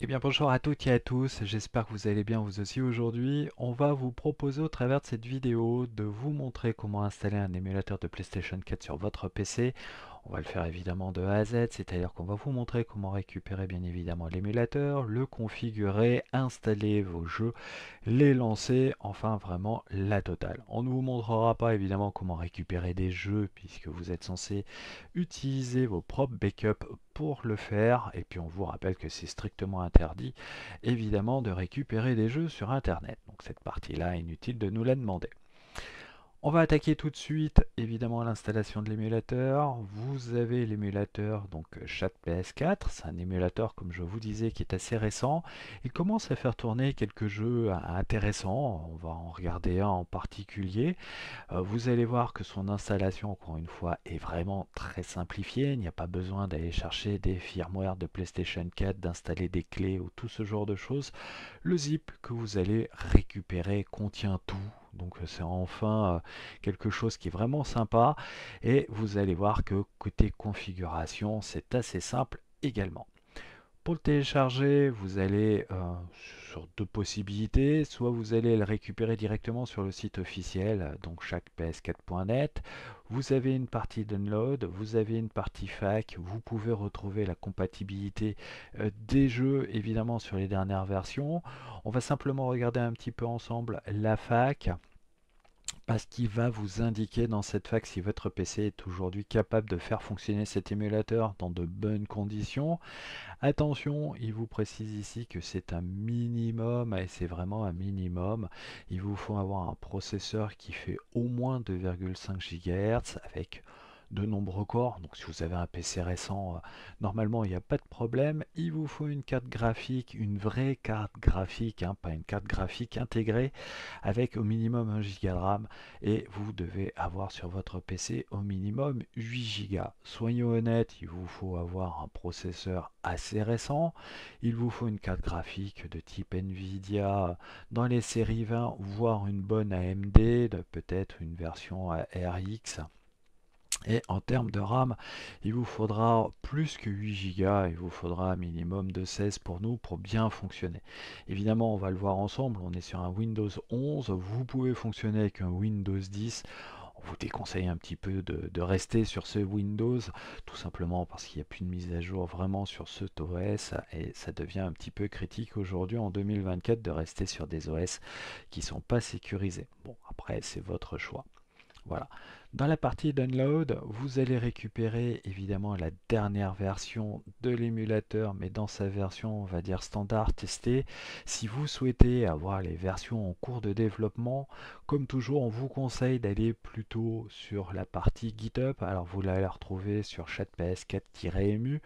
et eh bien bonjour à toutes et à tous, j'espère que vous allez bien vous aussi aujourd'hui. On va vous proposer au travers de cette vidéo de vous montrer comment installer un émulateur de PlayStation 4 sur votre PC. On va le faire évidemment de A à Z, c'est-à-dire qu'on va vous montrer comment récupérer bien évidemment l'émulateur, le configurer, installer vos jeux, les lancer, enfin vraiment la totale. On ne vous montrera pas évidemment comment récupérer des jeux puisque vous êtes censé utiliser vos propres backups pour le faire et puis on vous rappelle que c'est strictement interdit évidemment de récupérer des jeux sur internet. Donc cette partie-là, inutile de nous la demander. On va attaquer tout de suite évidemment l'installation de l'émulateur. Vous avez l'émulateur donc euh, chat PS4, c'est un émulateur comme je vous disais qui est assez récent. Il commence à faire tourner quelques jeux euh, intéressants, on va en regarder un en particulier. Euh, vous allez voir que son installation encore une fois est vraiment très simplifiée, il n'y a pas besoin d'aller chercher des firmware de PlayStation 4, d'installer des clés ou tout ce genre de choses. Le zip que vous allez récupérer contient tout donc euh, c'est enfin euh, quelque chose qui est vraiment sympa. Et vous allez voir que côté configuration, c'est assez simple également. Pour le télécharger, vous allez euh, sur deux possibilités. Soit vous allez le récupérer directement sur le site officiel, euh, donc chaque ps4.net. Vous avez une partie download, vous avez une partie fac. Vous pouvez retrouver la compatibilité euh, des jeux, évidemment, sur les dernières versions. On va simplement regarder un petit peu ensemble la fac parce qu'il va vous indiquer dans cette fac si votre PC est aujourd'hui capable de faire fonctionner cet émulateur dans de bonnes conditions. Attention, il vous précise ici que c'est un minimum, et c'est vraiment un minimum. Il vous faut avoir un processeur qui fait au moins 2,5 GHz avec de nombreux corps. Donc si vous avez un PC récent, euh, normalement il n'y a pas de problème. Il vous faut une carte graphique, une vraie carte graphique, hein, pas une carte graphique intégrée, avec au minimum 1 Go de RAM. Et vous devez avoir sur votre PC au minimum 8 Go. Soyons honnêtes, il vous faut avoir un processeur assez récent. Il vous faut une carte graphique de type Nvidia euh, dans les séries 20, voire une bonne AMD, peut-être une version euh, RX et en termes de RAM, il vous faudra plus que 8 Go, il vous faudra un minimum de 16 pour nous pour bien fonctionner. Évidemment, on va le voir ensemble, on est sur un Windows 11, vous pouvez fonctionner avec un Windows 10 On vous déconseille un petit peu de, rester sur ce Windows, tout simplement parce qu'il n'y a plus de mise à jour vraiment sur ce OS et ça devient un petit peu critique aujourd'hui en 2024 de rester sur des OS qui sont pas sécurisés. Bon, après, c'est votre choix. Voilà. Dans la partie download, vous allez récupérer évidemment la dernière version de l'émulateur, mais dans sa version, on va dire standard testée. Si vous souhaitez avoir les versions en cours de développement, comme toujours, on vous conseille d'aller plutôt sur la partie GitHub. Alors vous allez la retrouver sur chatps4-emu.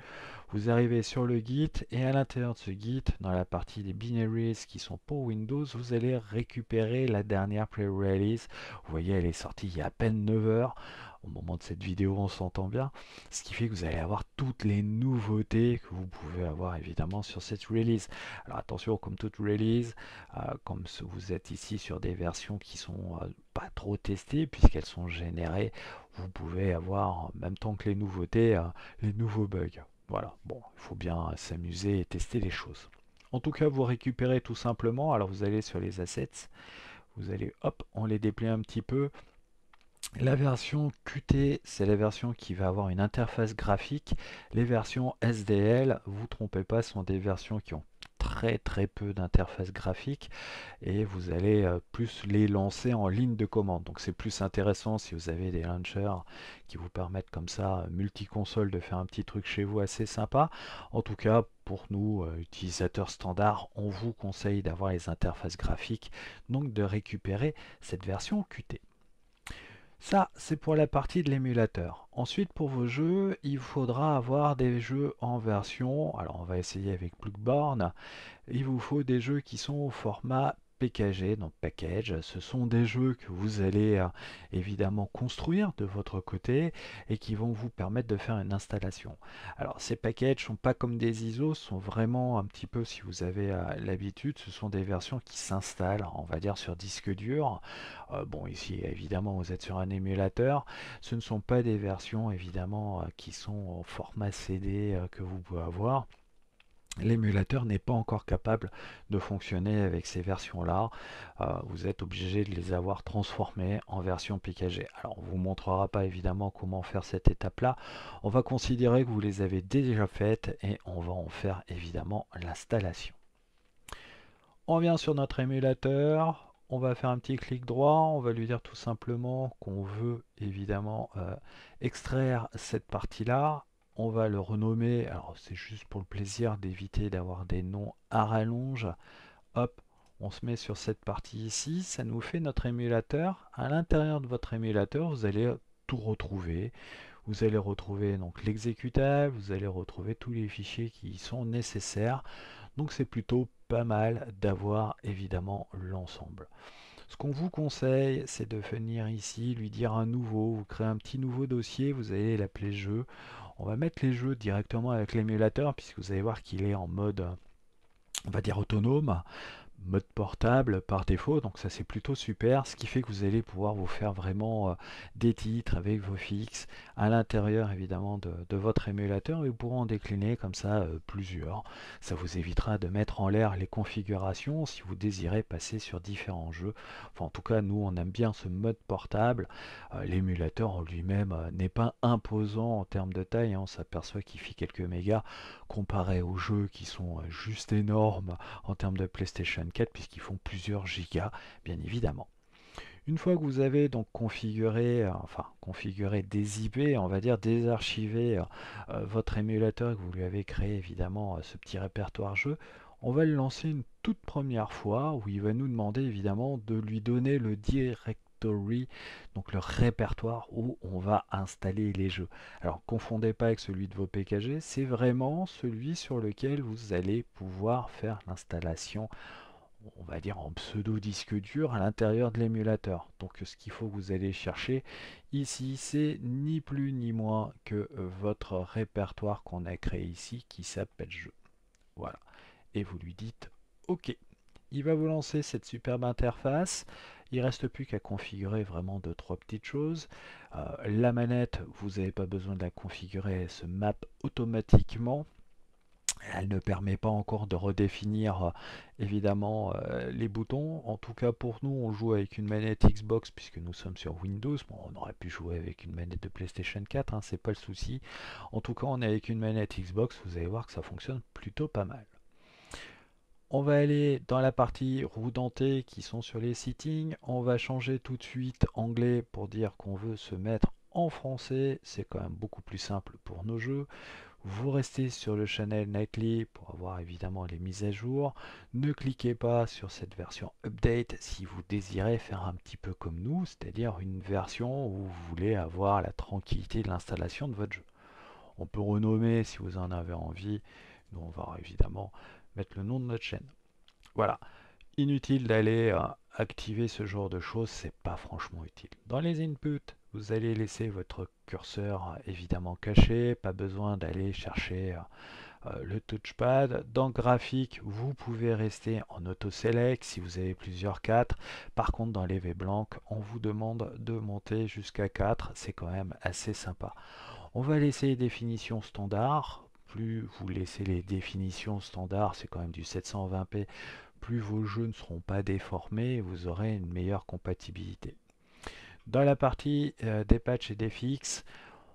Vous arrivez sur le Git et à l'intérieur de ce Git, dans la partie des binaries qui sont pour Windows, vous allez récupérer la dernière play release. Vous voyez, elle est sortie il y a à peine 9 heures au moment de cette vidéo, on s'entend bien. Ce qui fait que vous allez avoir toutes les nouveautés que vous pouvez avoir évidemment sur cette release. Alors attention, comme toute release, euh, comme comme vous êtes ici sur des versions qui sont euh, pas trop testées puisqu'elles sont générées, vous pouvez avoir en même temps que les nouveautés, euh, les nouveaux bugs. Voilà, bon, il faut bien s'amuser et tester les choses. En tout cas, vous récupérez tout simplement, alors vous allez sur les assets, vous allez, hop, on les déplie un petit peu, la version Qt, c'est la version qui va avoir une interface graphique. Les versions SDL, vous trompez pas, sont des versions qui ont très très peu d'interface graphique et vous allez euh, plus les lancer en ligne de commande. Donc c'est plus intéressant si vous avez des launchers qui vous permettent comme ça, euh, multi-console, de faire un petit truc chez vous assez sympa. En tout cas, pour nous, euh, utilisateurs standards, on vous conseille d'avoir les interfaces graphiques, donc de récupérer cette version Qt. Ça, c'est pour la partie de l'émulateur. Ensuite, pour vos jeux, il faudra avoir des jeux en version, alors on va essayer avec Plugborn. il vous faut des jeux qui sont au format PKG. Donc package, ce sont des jeux que vous allez euh, évidemment construire de votre côté et qui vont vous permettre de faire une installation. Alors ces packages sont pas comme des ISO, sont vraiment un petit peu, si vous avez euh, l'habitude, ce sont des versions qui s'installent, on va dire sur disque dur. Euh, bon ici évidemment vous êtes sur un émulateur, ce ne sont pas des versions évidemment qui sont en format CD que vous pouvez avoir. L'émulateur n'est pas encore capable de fonctionner avec ces versions-là. Euh, vous êtes obligé de les avoir transformées en version Pkg. Alors, on vous montrera pas évidemment comment faire cette étape-là. On va considérer que vous les avez déjà faites et on va en faire évidemment l'installation. On vient sur notre émulateur. On va faire un petit clic droit. On va lui dire tout simplement qu'on veut évidemment euh, extraire cette partie-là on va le renommer, alors c'est juste pour le plaisir d'éviter d'avoir des noms à rallonge. Hop, on se met sur cette partie ici, ça nous fait notre émulateur. À l'intérieur de votre émulateur, vous allez tout retrouver. Vous allez retrouver donc l'exécutable, vous allez retrouver tous les fichiers qui sont nécessaires. Donc c'est plutôt pas mal d'avoir évidemment l'ensemble. Ce qu'on vous conseille, c'est de venir ici, lui dire un nouveau, vous créez un petit nouveau dossier, vous allez l'appeler jeu. On va mettre les jeux directement avec l'émulateur puisque vous allez voir qu'il est en mode, on va dire, autonome mode portable par défaut, donc ça c'est plutôt super, ce qui fait que vous allez pouvoir vous faire vraiment euh, des titres avec vos fixes à l'intérieur évidemment de, votre émulateur et vous pourrez en décliner comme ça euh, plusieurs. Ça vous évitera de mettre en l'air les configurations si vous désirez passer sur différents jeux. Enfin en tout cas nous on aime bien ce mode portable. Euh, l'émulateur en lui-même n'est pas imposant en termes de taille, hein. on s'aperçoit qu'il fait quelques mégas comparé aux jeux qui sont juste énormes en termes de PlayStation puisqu'ils font plusieurs gigas bien évidemment. Une fois que vous avez donc configuré, euh, enfin configuré, dézippé, on va dire désarchivé euh, euh, votre émulateur que vous lui avez créé évidemment ce petit répertoire jeu, on va le lancer une toute première fois où il va nous demander évidemment de lui donner le directory, donc le répertoire où on va installer les jeux. Alors confondez pas avec celui de vos PKG, c'est vraiment celui sur lequel vous allez pouvoir faire l'installation on va dire en pseudo disque dur à l'intérieur de l'émulateur. Donc ce qu'il faut que vous allez chercher ici, c'est ni plus ni moins que euh, votre répertoire qu'on a créé ici qui s'appelle jeu. Voilà. Et vous lui dites OK. Il va vous lancer cette superbe interface. Il reste plus qu'à configurer vraiment deux trois petites choses. Euh, la manette, vous n'avez pas besoin de la configurer, elle se map automatiquement. Elle ne permet pas encore de redéfinir euh, évidemment euh, les boutons. En tout cas pour nous, on joue avec une manette Xbox puisque nous sommes sur Windows. on aurait pu jouer avec une manette de PlayStation 4, hein, c'est pas le souci. En tout cas, on est avec une manette Xbox. Vous allez voir que ça fonctionne plutôt pas mal. On va aller dans la partie roues dentée qui sont sur les settings. On va changer tout de suite anglais pour dire qu'on veut se mettre en français. C'est quand même beaucoup plus simple pour nos jeux. Vous restez sur le channel Nightly pour avoir évidemment les mises à jour. Ne cliquez pas sur cette version update si vous désirez faire un petit peu comme nous, c'est-à-dire une version où vous voulez avoir la tranquillité de l'installation de votre jeu. On peut renommer si vous en avez envie. Nous, on va évidemment mettre le nom de notre chaîne. Voilà. Inutile d'aller euh, activer ce genre de choses, c'est pas franchement utile. Dans les inputs, vous allez laisser votre curseur euh, évidemment caché, pas besoin d'aller chercher euh, euh, le touchpad. Dans graphique, vous pouvez rester en auto-select si vous avez plusieurs 4. Par contre, dans les V blancs, on vous demande de monter jusqu'à 4. C'est quand même assez sympa. On va laisser définition définitions standard. Plus vous laissez les définitions standard, c'est quand même du 720p, plus vos jeux ne seront pas déformés, vous aurez une meilleure compatibilité. Dans la partie euh, des patchs et des fixes,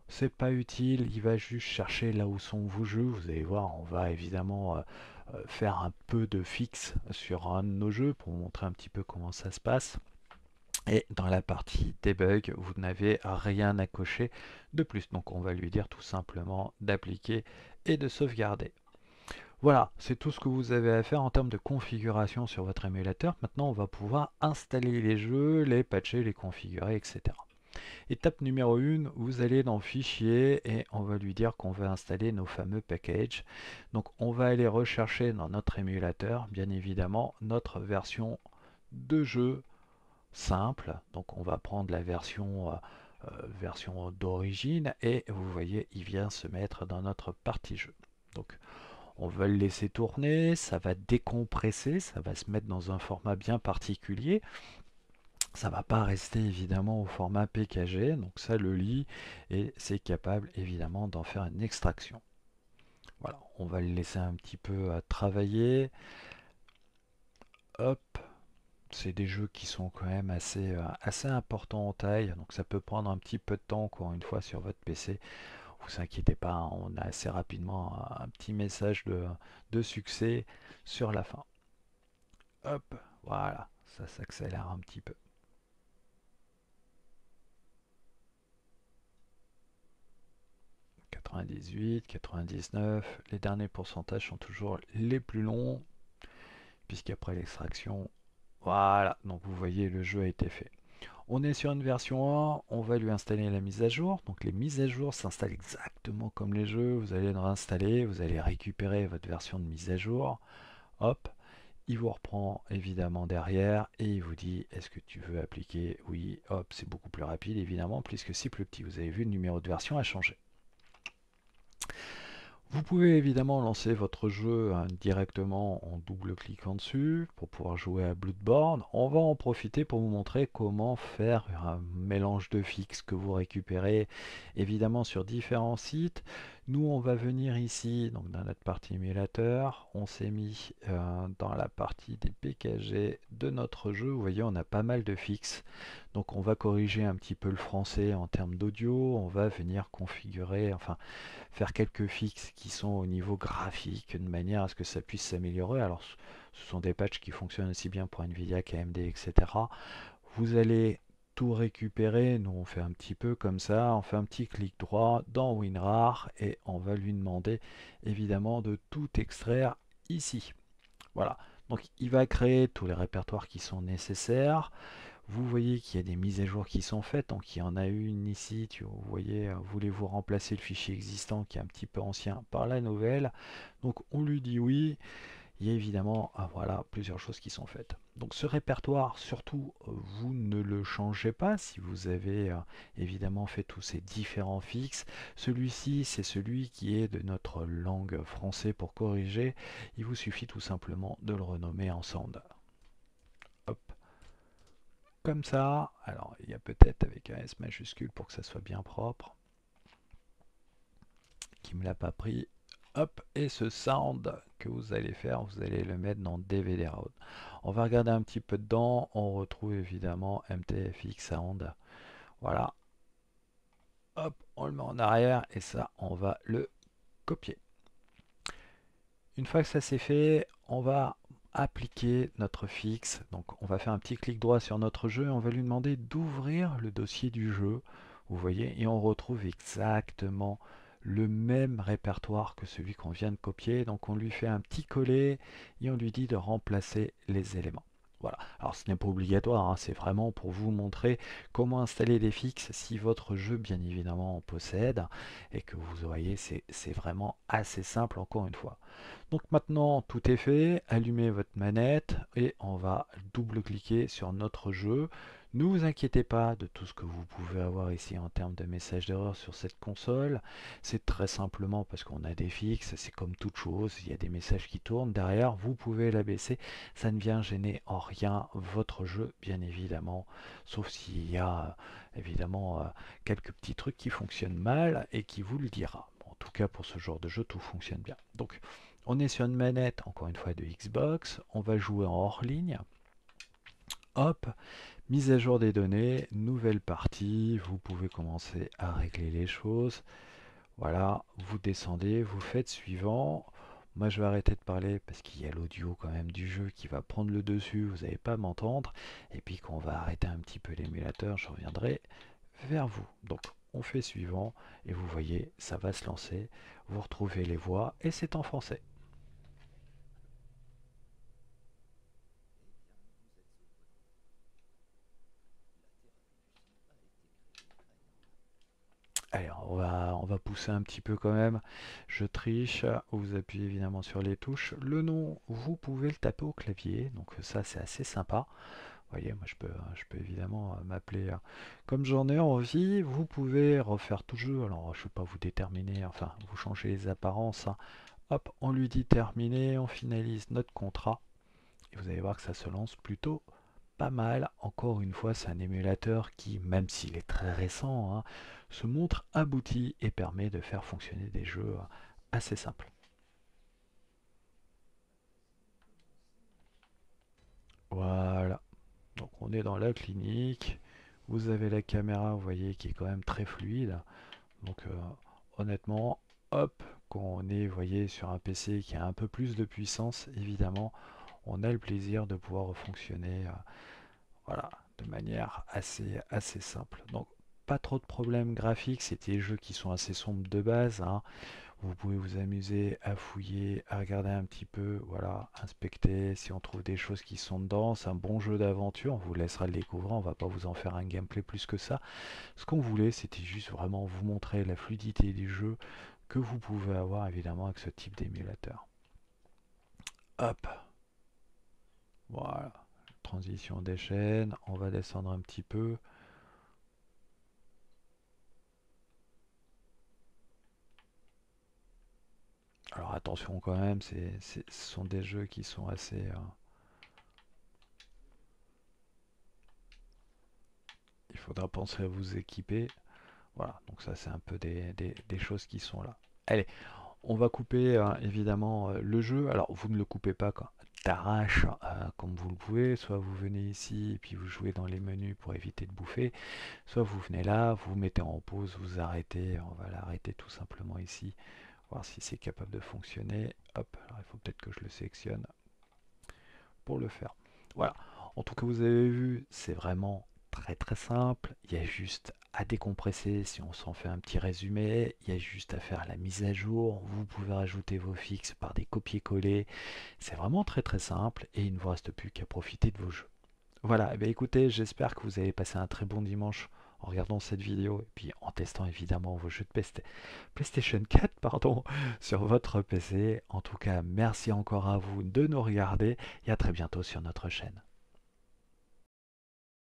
c'est pas utile, il va juste chercher là où sont vos jeux. Vous allez voir, on va évidemment euh, euh, faire un peu de fixe sur un de nos jeux pour montrer un petit peu comment ça se passe. Et dans la partie bugs, vous n'avez rien à cocher de plus. Donc on va lui dire tout simplement d'appliquer et de sauvegarder. Voilà, c'est tout ce que vous avez à faire en termes de configuration sur votre émulateur. Maintenant, on va pouvoir installer les jeux, les patcher, les configurer, etc. Étape numéro 1, vous allez dans Fichier et on va lui dire qu'on veut installer nos fameux packages. Donc on va aller rechercher dans notre émulateur, bien évidemment, notre version de jeu simple. Donc on va prendre la version, euh, euh, version d'origine et vous voyez, il vient se mettre dans notre partie jeu. Donc on va le laisser tourner, ça va décompresser, ça va se mettre dans un format bien particulier. Ça va pas rester évidemment au format PKG, donc ça le lit et c'est capable évidemment d'en faire une extraction. Voilà, on va le laisser un petit peu travailler. Hop, c'est des jeux qui sont quand même assez, euh, assez importants en taille, donc ça peut prendre un petit peu de temps encore une fois sur votre PC vous inquiétez pas, on a assez rapidement un petit message de, de succès sur la fin. Hop, voilà, ça s'accélère un petit peu. « 98, 99, les derniers pourcentages sont toujours les plus longs, puisqu'après l'extraction, voilà, donc vous voyez le jeu a été fait. On est sur une version 1, on va lui installer la mise à jour. Donc les mises à jour s'installent exactement comme les jeux. Vous allez le réinstaller, vous allez récupérer votre version de mise à jour. Hop, il vous reprend évidemment derrière et il vous dit est-ce que tu veux appliquer Oui, hop, c'est beaucoup plus rapide évidemment puisque c'est plus petit. Vous avez vu, le numéro de version a changé. Vous pouvez évidemment lancer votre jeu hein, directement en double-cliquant dessus pour pouvoir jouer à Bloodborne. On va en profiter pour vous montrer comment faire un mélange de fixes que vous récupérez évidemment sur différents sites. Nous, on va venir ici, donc dans notre partie émulateur, on s'est mis euh, dans la partie des PKG de notre jeu. Vous voyez, on a pas mal de fixes. Donc on va corriger un petit peu le français en termes d'audio, on va venir configurer, enfin faire quelques fixes qui sont au niveau graphique de manière à ce que ça puisse s'améliorer. Alors ce sont des patchs qui fonctionnent aussi bien pour Nvidia qu'AMD, etc. Vous allez récupérer, nous on fait un petit peu comme ça, on fait un petit clic droit dans WinRAR et on va lui demander évidemment de tout extraire ici. Voilà, donc il va créer tous les répertoires qui sont nécessaires. Vous voyez qu'il y a des mises à jour qui sont faites, donc il y en a une ici, tu, vous voyez, euh, voulez-vous remplacer le fichier existant qui est un petit peu ancien par la nouvelle. Donc on lui dit oui il y a évidemment ah, voilà, plusieurs choses qui sont faites. Donc ce répertoire, surtout, euh, vous ne le changez pas si vous avez euh, évidemment fait tous ces différents fixes. Celui-ci, c'est celui qui est de notre langue français pour corriger. Il vous suffit tout simplement de le renommer en Comme ça. Alors, il y a peut-être avec un S majuscule pour que ça soit bien propre. Qui me l'a pas pris et ce sound que vous allez faire, vous allez le mettre dans DVD road On va regarder un petit peu dedans. On retrouve évidemment MTFX Sound. Voilà. Hop, on le met en arrière et ça, on va le copier. Une fois que ça c'est fait, on va appliquer notre fixe. Donc on va faire un petit clic droit sur notre jeu et on va lui demander d'ouvrir le dossier du jeu. Vous voyez, et on retrouve exactement le même répertoire que celui qu'on vient de copier. Donc on lui fait un petit coller et on lui dit de remplacer les éléments. Voilà. Alors ce n'est pas obligatoire, hein. c'est vraiment pour vous montrer comment installer des fixes si votre jeu bien évidemment en possède et que vous voyez c'est vraiment assez simple encore une fois. Donc maintenant tout est fait, allumez votre manette et on va double-cliquer sur notre jeu. Ne vous inquiétez pas de tout ce que vous pouvez avoir ici en termes de messages d'erreur sur cette console. C'est très simplement parce qu'on a des fixes, c'est comme toute chose, il y a des messages qui tournent. Derrière, vous pouvez l'abaisser, ça ne vient gêner en rien votre jeu, bien évidemment. Sauf s'il y a euh, évidemment euh, quelques petits trucs qui fonctionnent mal et qui vous le dira. En tout cas, pour ce genre de jeu, tout fonctionne bien. Donc, on est sur une manette, encore une fois, de Xbox. On va jouer en hors ligne hop, mise à jour des données, nouvelle partie, vous pouvez commencer à régler les choses. Voilà, vous descendez, vous faites suivant. Moi, je vais arrêter de parler parce qu'il y a l'audio quand même du jeu qui va prendre le dessus, vous n'allez pas m'entendre. Et puis, quand va arrêter un petit peu l'émulateur, je reviendrai vers vous. Donc, on fait suivant et vous voyez, ça va se lancer. Vous retrouvez les voix et c'est en français. on va, pousser un petit peu quand même. Je triche, vous appuyez évidemment sur les touches. Le nom, vous pouvez le taper au clavier, donc ça c'est assez sympa. Vous voyez, moi je peux, évidemment euh, m'appeler euh, comme j'en ai envie. Vous pouvez refaire tout jeu. Alors je ne vais pas vous déterminer, enfin vous changez les apparences. Hein. Hop, on lui dit terminer. on finalise notre contrat. Et vous allez voir que ça se lance plutôt pas mal. Encore une fois, c'est un émulateur qui, même s'il est très récent, hein, se montre abouti et permet de faire fonctionner des jeux assez simples. Voilà. Donc on est dans la clinique. Vous avez la caméra, vous voyez, qui est quand même très fluide. Donc euh, honnêtement, hop, qu'on est, vous voyez, sur un PC qui a un peu plus de puissance, évidemment, on a le plaisir de pouvoir fonctionner euh, voilà, de manière assez, assez simple. Donc pas trop de problèmes graphiques, c'est des jeux qui sont assez sombres de base. Hein. Vous pouvez vous amuser à fouiller, à regarder un petit peu, voilà, inspecter si on trouve des choses qui sont dedans. C'est un bon jeu d'aventure, on vous laissera le découvrir, on va pas vous en faire un gameplay plus que ça. Ce qu'on voulait, c'était juste vraiment vous montrer la fluidité des jeux que vous pouvez avoir évidemment avec ce type d'émulateur. Hop, voilà, transition des chaînes, on va descendre un petit peu. Alors attention quand même, c'est, ce sont des jeux qui sont assez... Euh, il faudra penser à vous équiper. Voilà, donc ça c'est un peu des, choses qui sont là. Allez, on va couper hein, évidemment euh, le jeu. Alors vous ne le coupez pas quoi arrache euh, comme vous le pouvez. Soit vous venez ici et puis vous jouez dans les menus pour éviter de bouffer. Soit vous venez là, vous mettez en pause, vous arrêtez. On va l'arrêter tout simplement ici. Voir si c'est capable de fonctionner. Hop, il faut peut-être que je le sélectionne pour le faire. Voilà. En tout cas, vous avez vu, c'est vraiment très très simple. Il y a juste à décompresser, si on s'en fait un petit résumé, il y a juste à faire la mise à jour, vous pouvez rajouter vos fixes par des copier-coller, c'est vraiment très très simple et il ne vous reste plus qu'à profiter de vos jeux. Voilà, et eh écoutez, j'espère que vous avez passé un très bon dimanche en regardant cette vidéo et puis en testant évidemment vos jeux de PlayStation 4 pardon, sur votre PC. En tout cas, merci encore à vous de nous regarder et à très bientôt sur notre chaîne.